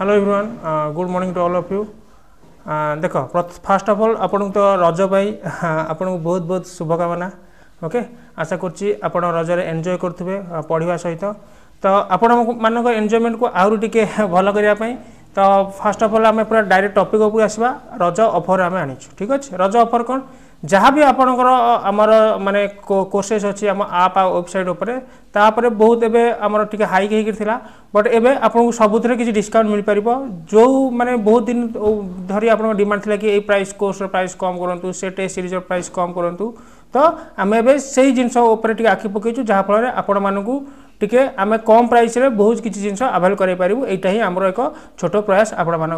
hello everyone good morning to all of you দেখ first of all আপনার তো রজ পাই আপনার বহুত বহুত শুভকামনা ওকে আশা করছি আপনার রজরে এনজয় করুবে পড়া সহ তো আপন মানুষ এনজয়মেন্ট কু আহরি টিকি ভাল করা তো ফার্স্ট অফ অল আমি পুরা ডাইরেক্ট টপিক উপরে আসবা রজ অফর আমি আনিছু ঠিক আছে রজ অফর কোণ जहाँ भी आपणकर आमर मानने कोर्सेस अच्छी आम आप वेबसाइट उपरे बहुत एवं आम हाइक होता बट एवं आपको सबुत किसी डिस्काउंट मिल पार जो मैंने बहुत दिन धरी आप डिमांड थी कि प्राइस कोर्स प्राइस कम करूँ से टेस्ट सीरीज प्राइस कम करूँ तो आम ए जिनस आखि पकईचु जहाँफल आपण मानक टी आम कम प्राइस में बहुत किसी जिन आभेल कर पारू ही आमर एक छोट प्रयास आपण मानी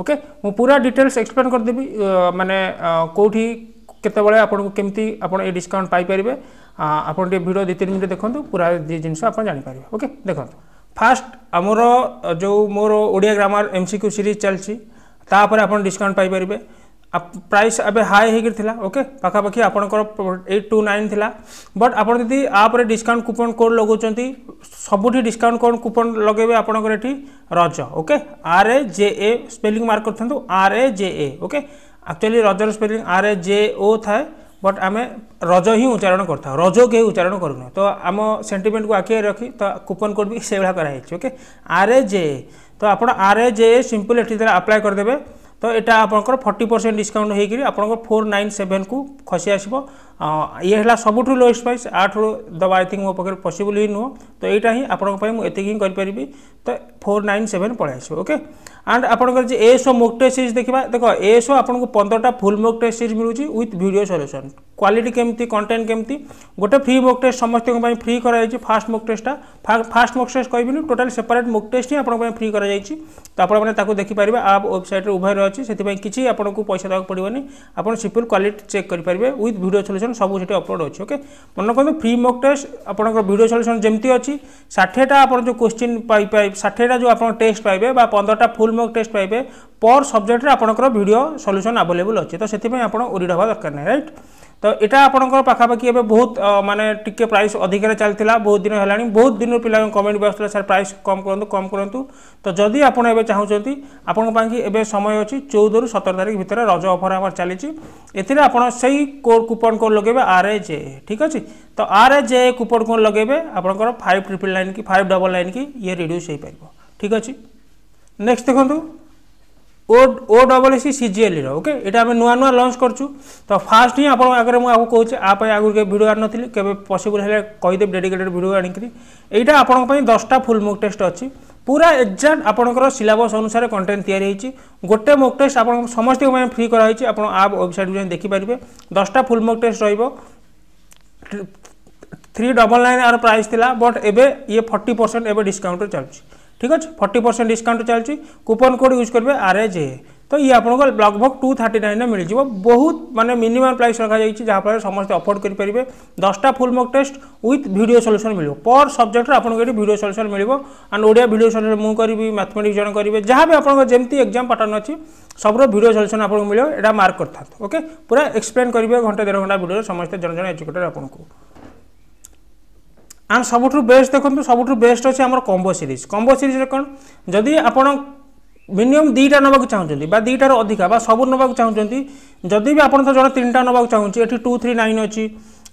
ओके मुझे पूरा डिटेल्स एक्सप्लेन करदेवी मानने कौटी কেতবে আপনার কমিটি আপনার এই ডিসকাউন্ট পাইপারে আপনার টিকিয়ে ভিডিও দুই তিন মিনিট দেখুন পুরা জিনিস আপনার জাঁপারে ওকে দেখুন ফার্স্ট আমার যে মোর ওড়িয়া গ্রামার এমসিকিউ সিরিজ চলছি তাপরে আপনার ডিসকাউন্ট পাইপারে প্রাইস এবে হাই হয়েকি ওকে পাখাপাখি আপনার এইট টু নাইন লা বট আপনার যদি আপরে ডিসকাউন্ট কুপন কোড লগাউন সবুঠি ডিসকাউন্ট কোড কুপন লগাইবে আপনার এটি Raja okay R A J A spelling mark করতে R A J A okay actually ରଜର spelling R A J O ଥାଏ ବଟ୍ ଆମେ ରଜ ହିଁ ଉଚ୍ଚାରଣ କରିଥାଉ ରଜ କେହି ଉଚ୍ଚାରଣ କରୁନୁ ତ ଆମ ସେଣ୍ଟିମେଣ୍ଟକୁ ଆଖିରେ ରଖି ତ କୁପନ୍ କୋଡ଼୍ ବି ସେଇଭଳିଆ କରାହେଇଛି ଓକେ ଆର୍ ଏ ଜେ ତ ଆପଣ ଆର୍ ଏ ଜେ ସିମ୍ପଲ୍ ଏଠି ଦ୍ୱାରା ଆପ୍ଲାଏ କରିଦେବେ ତ ଏଇଟା ଆପଣଙ୍କର ଫର୍ଟି ପରସେଣ୍ଟ ଡିସକାଉଣ୍ଟ ହେଇକରି ଆପଣଙ୍କର ଫୋର୍ ନାଇନ୍ ସେଭେନ୍କୁ ଖସି ଆସିବ ଇଏ ହେଲା ସବୁଠୁ ଲୋଏଷ୍ଟ ପ୍ରାଇସ୍ ଆଠରୁ ଦେବା ଏତିକି ମୋ ପାଖରେ ପସିବୁଲ୍ ହିଁ ନୁହଁ ତ ଏଇଟା ହିଁ ଆପଣଙ୍କ ପାଇଁ ମୁଁ ଏତିକି ହିଁ କରିପାରିବି ତ ଫୋର୍ ନାଇନ୍ ସେଭେନ୍ ପଳାଇ ଆସିବ ଓକେ ଆଣ୍ଡ ଆପଣଙ୍କର ଯେ ଏଏସ୍ଓ ମୋକ୍ ଟେଷ୍ଟ ସିରିଜ୍ ଦେଖିବା ଦେଖ ଏଏସ୍ଓ ଆପଣଙ୍କୁ ପନ୍ଦରଟା ଫୁଲ୍ ମୋକ୍ ଟେଷ୍ଟ ସିରିଜ୍ ମିଳୁଛି ୱିଥ୍ ଭିଡ଼ିଓ ସଲ୍ୟୁସନ୍ କ୍ୱାଲିଟି କେମିତି କଣ୍ଟେଣ୍ଟ କେମିତି ଗୋଟେ ଫ୍ରି ମୋକ୍ ଟେଷ୍ଟ ସମସ୍ତଙ୍କ ପାଇଁ ଫ୍ରି କରାଯାଇଛି ଫାଷ୍ଟ ମୋକ୍ ଟେଷ୍ଟଟା ଫାଷ୍ଟ ମୋକ୍ ଟେଷ୍ଟ କହିବିନି ଟୋଟାଲି ସେପାରେଟ୍ ମୋକ୍ ଟେଷ୍ଟ ହିଁ ଆପଣଙ୍କ ପାଇଁ ଫ୍ରି କରାଯାଇଛି ତ ଆପଣମାନେ ତାକୁ ଦେଖିପାରିବେ ଆପ୍ ୱେବସାଇଟ୍ରେ ଉଭୟରେ ଅଛି ସେଥିପାଇଁ କିଛି ଆପଣଙ୍କୁ ପଇସା ଦେବାକୁ ପଡ଼ିବନି ଆପଣ ସିପୁଲ୍ କ୍ୱାଲିଟି ଚେକ୍ କରିପାରିବେ ୱିଥ୍ ଭିଡ଼ିଓ ସଲ୍ୟୁସନ୍ ସଲ୍ୟୁସନ୍ ସବୁ ସେଠି ଅପଲୋଡ଼ ଅଛି ଓକେ ମନେ ରଖନ୍ତୁ ଫ୍ରି ମକ୍ ଟେଷ୍ଟ ଆପଣଙ୍କର ଭିଡ଼ିଓ ସଲ୍ୟୁସନ୍ ଯେମିତି ଅଛି ଷାଠିଏଟା ଆପଣ ଯେଉଁ କୋଶ୍ଚିନ୍ ପାଇ ଷାଠିଏଟା ଯେଉଁ ଆପଣ ଟେଷ୍ଟ ପାଇବେ ବା ପନ୍ଦରଟା ଫୁଲ୍ ମକ୍ ଟେଷ୍ଟ ପାଇବେ ପର୍ ସବଜେକ୍ଟରେ ଆପଣଙ୍କର ଭିଡ଼ିଓ ସଲ୍ୟୁସନ୍ ଆଭେଲେବୁଲ୍ ଅଛି ତ ସେଥିପାଇଁ ଆପଣ ଓରିଡ଼ ହେବା ଦରକାର ନାହିଁ ରାଇଟ୍ তো এটা আপনার পাখাপাখি এবার বহুত মানে টিকি প্রাইস অধিকার চাল বহু দিন হল বহু দিন পিলা কমেন্ট বক্স স্যার প্রাইস কম করতু কম করতু তো যদি আপনার এবার চাহুমান আপনার এবে সময় অছি চৌদ রু সতের তারিখ ভিতরে রজ অফর আমার চালছে এতে আপনার সেই কুপন কোড লগাইবে আর এ জে ঠিক আছে তো R A J coupon code লগাইবে আপনার ফাইভ ট্রিপল নাইন কি ফাইভ ডবল নাইন কি ইয়ে রিডিউস হয়ে পার ঠিক আছে নেক্সট দেখুন O O double C C G ଏଲ୍ର ଓକେ ଏଇଟା ଆମେ ନୂଆ ନୂଆ ଲଞ୍ଚ କରୁଛୁ ତ ଫାର୍ଷ୍ଟ ହିଁ ଆପଣ ଆଗରେ ମୁଁ ଆଗକୁ କହୁଛି ଆ ପାଇଁ ଆଗରୁ କେବେ ଭିଡ଼ିଓ ଆଣିନଥିଲି କେବେ ପସିବୁଲ୍ ହେଲେ କହିଦେବି ଡେଡିକେଟେଡ଼ ଭିଡ଼ିଓ ଆଣିକିରି ଏଇଟା ଆପଣଙ୍କ ପାଇଁ ଦଶଟା ଫୁଲ୍ ମୁକ୍ ଟେଷ୍ଟ ଅଛି ପୁରା ଏକ୍ଜାକ୍ଟ ଆପଣଙ୍କର ସିଲାବସ୍ ଅନୁସାରେ କଣ୍ଟେଣ୍ଟ ତିଆରି ହେଇଛି ଗୋଟେ ମୁକ୍ ଟେଷ୍ଟ ଆପଣଙ୍କ ସମସ୍ତଙ୍କ ପାଇଁ ଫ୍ରି କରାହେଇଛି ଆପଣ ଆପ୍ ୱେବସାଇଟ୍କୁ ଯାଇ ଦେଖିପାରିବେ ଦଶଟା ଫୁଲ୍ ମୁକ୍ ଟେଷ୍ଟ ରହିବ থ্রি ডবল নাইন আর প্রাইস লা বট এবে ইয়ে ফর্টি পরসেন্ট এবে ডিসকাউন্টে চালুছে ठीक अच्छे फर्टी परसेंट डिस्काउंट चलती कूपन कोड यूज करेंगे आर एज ए तो ये आपको लगभग टू थर्ट नाइन मिल जाए बहुत मानते मिनिमम प्राइस रखाई जहाँफल समस्त अफोर्ड करेंगे दसटा फुल मक टेस्ट ओथ भिडियो सल्यूसन मिले पर सब्जेक्ट आपको भिडियो सल्यूसन मिले एंड ओडिया भिडियो सल्यूसन मुझे करी मैथमेटिक्स जन करेंगे जहाँ भी आपको जमी एक्जाम पैटर्न अच्छी सबरो भिडियो सल्यूसन आपको मिले यहाँ मार्क करता ओके पूरा एक्सप्लेन करेंगे घंटे देर घंटा भिडियो समस्त जन जन एजुकेटर आपको ଆଣ୍ଡ ସବୁଠୁ ବେଷ୍ଟ ଦେଖନ୍ତୁ ସବୁଠୁ ବେଷ୍ଟ ଅଛି ଆମର କମ୍ବୋ ସିରିଜ୍ କମ୍ବୋ ସିରିଜ୍ରେ କ'ଣ ଯଦି ଆପଣ ମିନିମମ୍ ଦୁଇଟା ନେବାକୁ ଚାହୁଁଛନ୍ତି ବା ଦୁଇଟାରୁ ଅଧିକା ବା ସବୁ ନେବାକୁ ଚାହୁଁଛନ୍ତି ଯଦି ବି ଆପଣ ତ ଜଣେ ତିନିଟା ନେବାକୁ ଚାହୁଁଛି ଏଠି ଟୁ ଥ୍ରୀ ନାଇନ୍ ଅଛି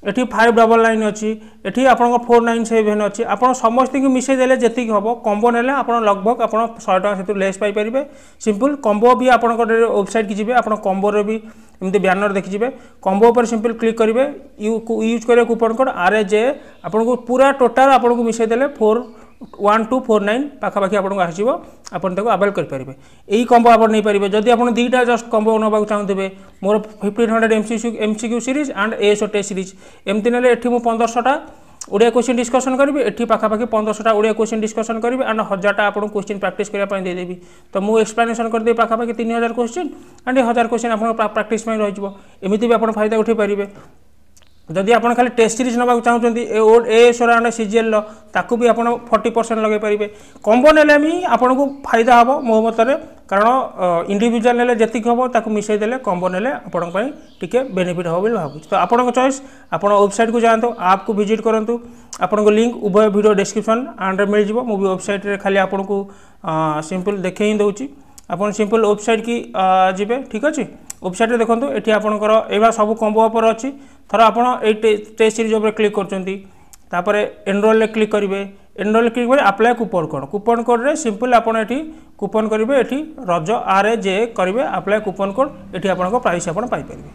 এটি ফাইভ ডবল নাইন অছি এটি আপনার ফোর নাইন সেভেন অছি আপনার সমস্ত মিশাই দেলে যেত হব কম্বো নেলে আপনার লগভগ আপনার শহে টাকা সেতু লেস পাইপারে সিম্পল কম্বো বি আপনার ওয়েবসাইট কি যাবে আপনার কম্বোর বি এমনি ব্যানর দেখিবে কম্বো উপরে সিম্পল ক্লিক করবে ইউজ করা coupon code R A J আপনার পুরা টোটাল আপনার মিশাই দেলে four one two four nine পাখাপাখি আপনার আসব আপনার তাকে আভেল করে পারবে এই কম্বো আপনার নিয়ে পারবে যদি আপনার দুইটা জস্ট কম্বো নেওয়া চাহুবে মোর fifteen hundred MCQ MCQ series and ASO test series এমতি নেলে এটি মু পনেরশটা ওড়িয়া কোশ্চিন ডিসকসন করবি এটি পাখাপাখি পনেরশটা ওড়িয়া কোশ্চিন ডিসকসন করবি আন্ড হজারটা আপনার কোশ্চিন প্র্যাকটিস করা দেদেবি তো মু এক্সপ্লানেসন করেদেবি পাখাপাখি তিন হাজার কোশ্চিন আন্ড হাজার কোশ্চিন আপনার প্র্যাকটিস রয়েছে এমিতি বি আপনার ফায়দা উঠাই পারবে যদি আপনার খালি টেস্ট সিরিজ নেওয়া চাহুন এ সরাউন্ড সিজিএল তাকে বি আপনার ফর্টি পরসেন্ট লগাই পারে কম্বো নেলে বি আপনার ফাইদা হব মো মতরে কারণ ইন্ডিভিজুয়াল নেলে যেত হব তাকে মিশাই দেলে কম্বো নেলে আপনার টিকি বেনিফিট হব বলে ভাবুছি তো আপনার চয়েস আপনার ওয়েবসাইট কু যাতে আপ কু ভিজিট করতু আপনার লিঙ্ক উভয় ভিডিও ডেসক্রিপশন আন্ডে মিলিযোগ মু ওয়েবসাইটে খালি আপনার সিম্পল দেখে হি দেছি আপনার সিম্পল ওয়েবসাইট কি যাবে ঠিক আছে ওয়েবসাইটে দেখুন এটি আপনার এইভাবে সব কম্বো অফর অ ଥର ଆପଣ ଏଇ ଟେଷ୍ଟ ସିରିଜ୍ ଉପରେ କ୍ଲିକ୍ କରୁଛନ୍ତି ତାପରେ ଏନରୋଲ୍ରେ କ୍ଲିକ୍ କରିବେ ଏନରୋଲ୍ରେ କ୍ଲିକ୍ କରି ଆପ୍ଲାଏ କୁପନ୍ କୋଡ଼୍ କୁପନ୍ କୋଡ଼୍ରେ ସିମ୍ପଲ୍ ଆପଣ ଏଠି କୁପନ୍ କରିବେ ଏଠି ରଜ ଆର୍ ଏ ଜେ କରିବେ ଆପ୍ଲାଏ କୁପନ୍ କୋଡ଼୍ ଏଠି ଆପଣଙ୍କ ପ୍ରାଇସ୍ ଆପଣ ପାଇପାରିବେ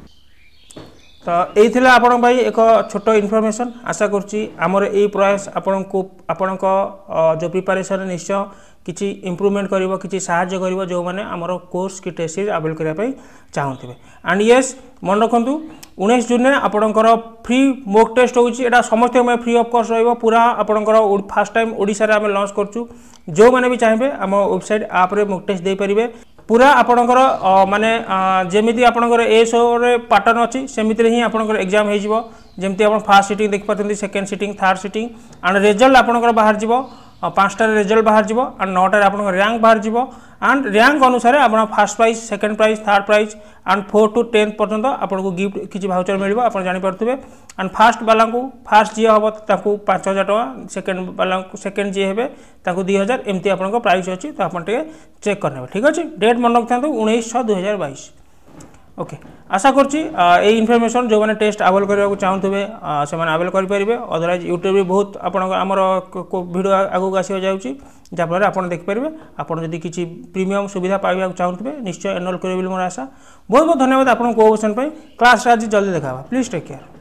ତ ଏଇ ଥିଲା ଆପଣଙ୍କ ପାଇଁ ଏକ ଛୋଟ ଇନଫର୍ମେସନ୍ ଆଶା କରୁଛି ଆମର ଏଇ ପ୍ରୟାସ ଆପଣଙ୍କୁ ଆପଣଙ୍କ ଯେଉଁ ପ୍ରିପାରେସନ୍ ନିଶ୍ଚୟ କିଛି ଇମ୍ପ୍ରୁଭମେଣ୍ଟ କରିବ କିଛି ସାହାଯ୍ୟ କରିବ ଯେଉଁମାନେ ଆମର କୋର୍ସ କି ଟେଷ୍ଟ ସିରିଜ୍ ଆଭେଲ୍ କରିବା ପାଇଁ ଚାହୁଁଥିବେ ଆଣ୍ଡ ୟେସ୍ ମନେ ରଖନ୍ତୁ ଉଣେଇଶ ଜୁନରେ ଆପଣଙ୍କର ଫ୍ରି ମୋକ୍ ଟେଷ୍ଟ ହେଉଛି ଏଇଟା ସମସ୍ତଙ୍କ ପାଇଁ ଫ୍ରି ଅଫ୍ କଷ୍ଟ ରହିବ ପୁରା ଆପଣଙ୍କର ଫାର୍ଷ୍ଟ ଟାଇମ୍ ଓଡ଼ିଶାରେ ଆମେ ଲଞ୍ଚ କରୁଛୁ ଯେଉଁମାନେ ବି ଚାହିଁବେ ଆମ ୱେବସାଇଟ୍ ଆପ୍ରେ ମୋକ୍ ଟେଷ୍ଟ ଦେଇପାରିବେ ପୁରା ଆପଣଙ୍କର ମାନେ ଯେମିତି ଆପଣଙ୍କର ଏ ସୋରେ ପାଟର୍ନ ଅଛି ସେମିତିରେ ହିଁ ଆପଣଙ୍କର ଏକ୍ଜାମ୍ ହେଇଯିବ ଯେମିତି ଆପଣ ଫାର୍ଷ୍ଟ ସିଟିଂ ଦେଖିପାରୁଛନ୍ତି second sitting third sitting and result ଆପଣଙ୍କର ବାହାରିଯିବ পাঁচটার রেজল্ট বাহার যাব আর নটার আপনার র্যাঙ্ক বাহার যাব আন্ড র্যাঙ্ক অনুসারে আপনার first prize second prize third prize and four to ten পর্যন্ত আপনার গিফট কিছু ভাউচর মিলব আপনার জাঁপারে আন্ড ফার্স্ট বালা ফার্স্ট যে হব তাকে পাঁচ হাজার টাকা সেকেন্ড বালা সেকেন্ড যে হবে তাকে দুই হাজার এমতি আপনার প্রাইজ অছি তো আপনার টিকি চেক করে নেবে ঠিক আছে ডেট মনে রাখি উনিশশো দুই হাজার বাইশ ওকে আশা করছি এই ইনফরমেশন যে টেস্ট আভেল করা চাহুবে সে আভেল করে অদরওয়াইজ ইউট্যুব বহুত আপনার আমার ভিডিও আগুক আসা যাচ্ছি যাফলে আপনার দেখিপারে আপনার যদি কিছু প্রিমিয়াম সুবিধা পাইবা চাহুবে নিশ্চয় এনরোল করবে বলে মোট আশা বহুত বহুত ধন্যবাদ আপনার কোঅপরেসন ক্লাসটা আজ জলদি দেখা প্লিজ টেক কেয়ার